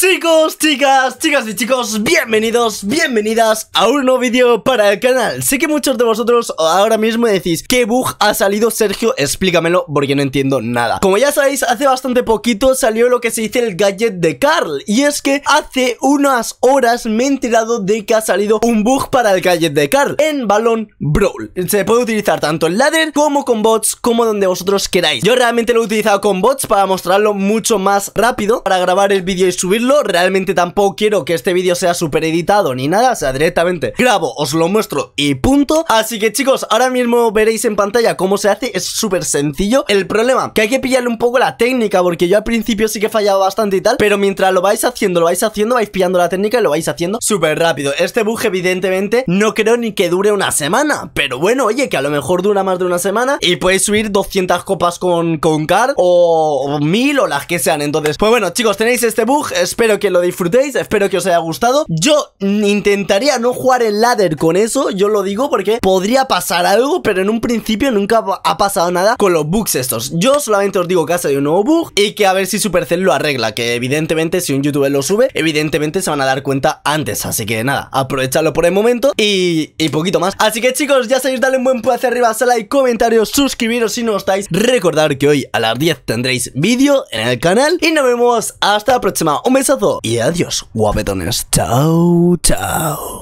Chicos, chicas, chicas y chicos, bienvenidos, bienvenidas a un nuevo vídeo para el canal Sé que muchos de vosotros ahora mismo decís ¿Qué bug ha salido Sergio? Explícamelo porque no entiendo nada Como ya sabéis, hace bastante poquito salió lo que se dice el gadget de Carl Y es que hace unas horas me he enterado de que ha salido un bug para el gadget de Carl En Balón Brawl Se puede utilizar tanto en ladder como con bots, como donde vosotros queráis Yo realmente lo he utilizado con bots para mostrarlo mucho más rápido Para grabar el vídeo y subirlo realmente tampoco quiero que este vídeo sea super editado ni nada, o sea, directamente grabo, os lo muestro y punto. Así que chicos, ahora mismo veréis en pantalla cómo se hace, es súper sencillo. El problema, que hay que pillarle un poco la técnica, porque yo al principio sí que he fallado bastante y tal, pero mientras lo vais haciendo, lo vais haciendo, vais pillando la técnica y lo vais haciendo súper rápido. Este bug evidentemente no creo ni que dure una semana, pero bueno, oye, que a lo mejor dura más de una semana y podéis subir 200 copas con, con car o, o 1000 o las que sean. Entonces, pues bueno chicos, tenéis este bug, espero espero que lo disfrutéis, espero que os haya gustado. Yo intentaría no jugar el ladder con eso, yo lo digo porque podría pasar algo, pero en un principio nunca ha pasado nada con los bugs estos. Yo solamente os digo que ha salido un nuevo bug y que a ver si Supercell lo arregla, que evidentemente si un youtuber lo sube, evidentemente se van a dar cuenta antes. Así que nada, aprovechadlo por el momento y, poquito más. Así que chicos, ya sabéis, dale un buen pulgar hacia arriba, like, comentarios, suscribiros si no estáis. recordar que hoy a las 10 tendréis vídeo en el canal y nos vemos hasta la próxima. Un beso y adiós guapetones. Chao, chao.